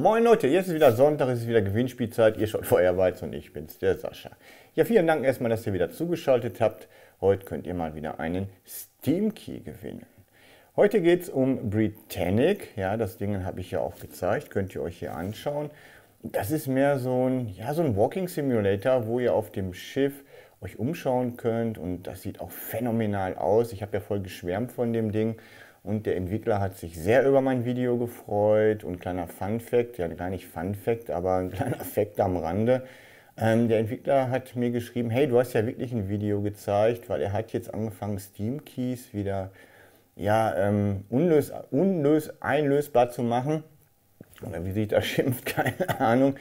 Moin Leute, jetzt ist wieder Sonntag, es ist wieder Gewinnspielzeit. Ihr schaut Feuerweiz und ich bin's, der Sascha. Ja, vielen Dank erstmal, dass ihr wieder zugeschaltet habt. Heute könnt ihr mal wieder einen Steam Key gewinnen. Heute geht's um Britannic. Ja, das Ding habe ich ja auch gezeigt, könnt ihr euch hier anschauen. Das ist mehr so ein, ja, so ein Walking Simulator, wo ihr auf dem Schiff euch umschauen könnt und das sieht auch phänomenal aus. Ich habe ja voll geschwärmt von dem Ding und der Entwickler hat sich sehr über mein Video gefreut. Und kleiner Fun Fact, ja gar nicht Fun Fact, aber ein kleiner Fact am Rande. Ähm, der Entwickler hat mir geschrieben, hey, du hast ja wirklich ein Video gezeigt, weil er hat jetzt angefangen, Steam Keys wieder ja, ähm, unlös, unlös einlösbar zu machen. Oder wie sich das schimpft, keine Ahnung.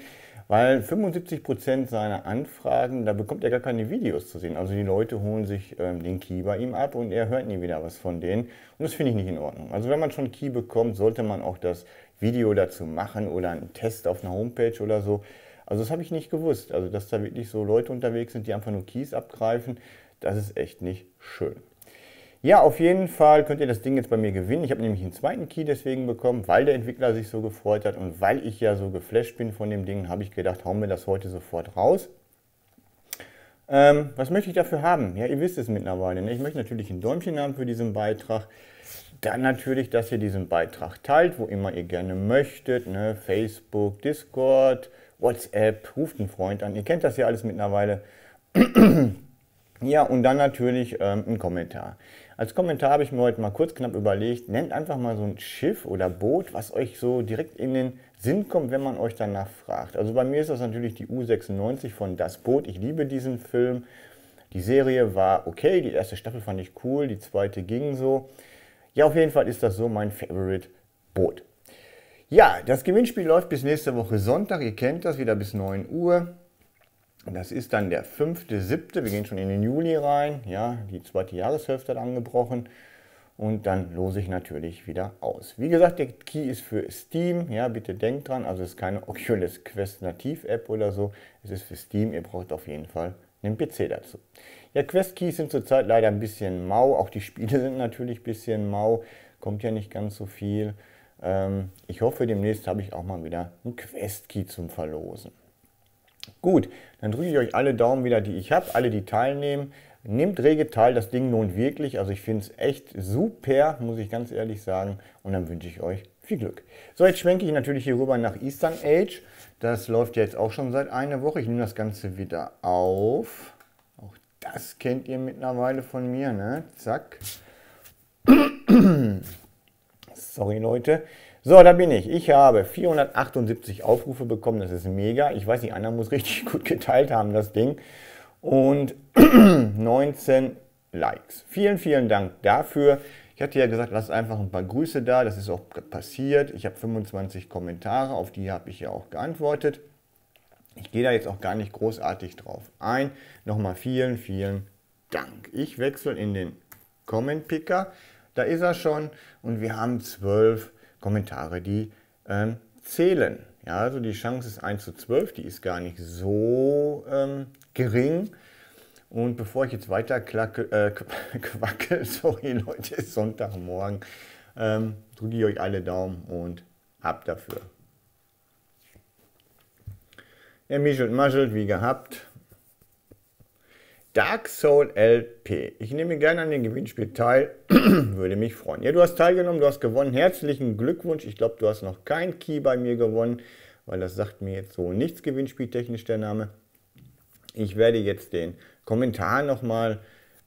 Weil 75 seiner Anfragen, da bekommt er gar keine Videos zu sehen. Also die Leute holen sich ähm, den Key bei ihm ab und er hört nie wieder was von denen. Und das finde ich nicht in Ordnung. Also wenn man schon Key bekommt, sollte man auch das Video dazu machen oder einen Test auf einer Homepage oder so. Also das habe ich nicht gewusst. Also dass da wirklich so Leute unterwegs sind, die einfach nur Keys abgreifen, das ist echt nicht schön. Ja, auf jeden Fall könnt ihr das Ding jetzt bei mir gewinnen. Ich habe nämlich einen zweiten Key deswegen bekommen, weil der Entwickler sich so gefreut hat und weil ich ja so geflasht bin von dem Ding, habe ich gedacht, hauen wir das heute sofort raus. Ähm, was möchte ich dafür haben? Ja, ihr wisst es mittlerweile. Ne? Ich möchte natürlich ein Däumchen haben für diesen Beitrag. Dann natürlich, dass ihr diesen Beitrag teilt, wo immer ihr gerne möchtet. Ne? Facebook, Discord, WhatsApp, ruft einen Freund an. Ihr kennt das ja alles mittlerweile. ja, und dann natürlich ähm, ein Kommentar. Als Kommentar habe ich mir heute mal kurz knapp überlegt, nennt einfach mal so ein Schiff oder Boot, was euch so direkt in den Sinn kommt, wenn man euch danach fragt. Also bei mir ist das natürlich die U96 von Das Boot. Ich liebe diesen Film. Die Serie war okay, die erste Staffel fand ich cool, die zweite ging so. Ja, auf jeden Fall ist das so mein Favorite Boot. Ja, das Gewinnspiel läuft bis nächste Woche Sonntag. Ihr kennt das wieder bis 9 Uhr. Das ist dann der 5.7. Wir gehen schon in den Juli rein. Ja, die zweite Jahreshälfte hat angebrochen. Und dann lose ich natürlich wieder aus. Wie gesagt, der Key ist für Steam. Ja, bitte denkt dran. Also es ist keine Oculus Quest Nativ App oder so. Es ist für Steam. Ihr braucht auf jeden Fall einen PC dazu. Ja, Quest Keys sind zurzeit leider ein bisschen mau. Auch die Spiele sind natürlich ein bisschen mau. Kommt ja nicht ganz so viel. Ähm, ich hoffe, demnächst habe ich auch mal wieder einen Quest Key zum Verlosen. Gut, dann drücke ich euch alle Daumen wieder, die ich habe, alle, die teilnehmen. Nehmt rege teil, das Ding lohnt wirklich. Also ich finde es echt super, muss ich ganz ehrlich sagen. Und dann wünsche ich euch viel Glück. So, jetzt schwenke ich natürlich hier rüber nach Eastern Age. Das läuft jetzt auch schon seit einer Woche. Ich nehme das Ganze wieder auf. Auch das kennt ihr mittlerweile von mir, ne? Zack. Sorry, Leute. So, da bin ich. Ich habe 478 Aufrufe bekommen. Das ist mega. Ich weiß nicht, einer muss richtig gut geteilt haben, das Ding. Und 19 Likes. Vielen, vielen Dank dafür. Ich hatte ja gesagt, lasst einfach ein paar Grüße da. Das ist auch passiert. Ich habe 25 Kommentare, auf die habe ich ja auch geantwortet. Ich gehe da jetzt auch gar nicht großartig drauf ein. Nochmal vielen, vielen Dank. Ich wechsle in den Comment Picker. Da ist er schon und wir haben 12 Kommentare, die ähm, zählen. Ja, also die Chance ist 1 zu 12, die ist gar nicht so ähm, gering. Und bevor ich jetzt weiter klacke, äh, quacke, sorry Leute, ist Sonntagmorgen, ähm, drücke ich euch alle Daumen und ab dafür. Er mischelt, maschelt, wie gehabt. Dark Soul LP. Ich nehme gerne an dem Gewinnspiel teil, würde mich freuen. Ja, du hast teilgenommen, du hast gewonnen. Herzlichen Glückwunsch. Ich glaube, du hast noch kein Key bei mir gewonnen, weil das sagt mir jetzt so nichts gewinnspieltechnisch der Name. Ich werde jetzt den Kommentar nochmal mal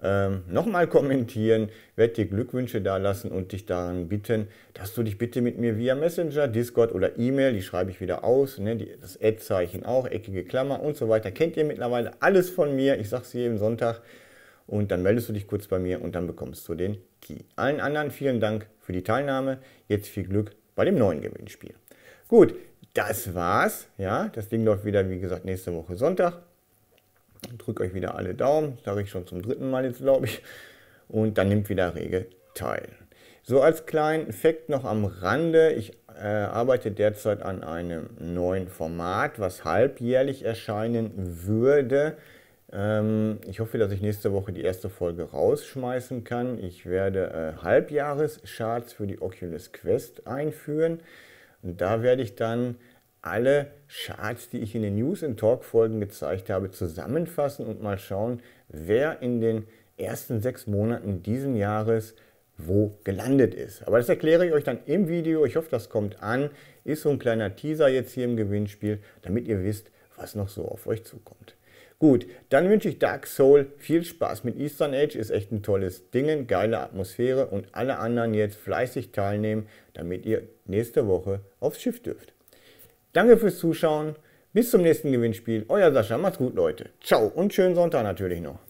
ähm, nochmal kommentieren, werde dir Glückwünsche da lassen und dich daran bitten, dass du dich bitte mit mir via Messenger, Discord oder E-Mail, die schreibe ich wieder aus, ne, die, das Ad-Zeichen auch, eckige Klammer und so weiter, kennt ihr mittlerweile alles von mir, ich sage es jeden Sonntag und dann meldest du dich kurz bei mir und dann bekommst du den Key. Allen anderen vielen Dank für die Teilnahme, jetzt viel Glück bei dem neuen Gewinnspiel. Gut, das war's, ja, das Ding läuft wieder, wie gesagt, nächste Woche Sonntag drückt euch wieder alle Daumen, sage ich schon zum dritten Mal jetzt, glaube ich. Und dann nimmt wieder rege teil. So als kleinen Fakt noch am Rande, ich äh, arbeite derzeit an einem neuen Format, was halbjährlich erscheinen würde. Ähm, ich hoffe, dass ich nächste Woche die erste Folge rausschmeißen kann. Ich werde äh, Halbjahrescharts für die Oculus Quest einführen. Und da werde ich dann alle Charts, die ich in den News und Talk Folgen gezeigt habe, zusammenfassen und mal schauen, wer in den ersten sechs Monaten diesen Jahres wo gelandet ist. Aber das erkläre ich euch dann im Video. Ich hoffe, das kommt an. Ist so ein kleiner Teaser jetzt hier im Gewinnspiel, damit ihr wisst, was noch so auf euch zukommt. Gut, dann wünsche ich Dark Soul viel Spaß mit Eastern Age. Ist echt ein tolles Ding, geile Atmosphäre und alle anderen jetzt fleißig teilnehmen, damit ihr nächste Woche aufs Schiff dürft. Danke fürs Zuschauen. Bis zum nächsten Gewinnspiel. Euer Sascha. Macht's gut, Leute. Ciao und schönen Sonntag natürlich noch.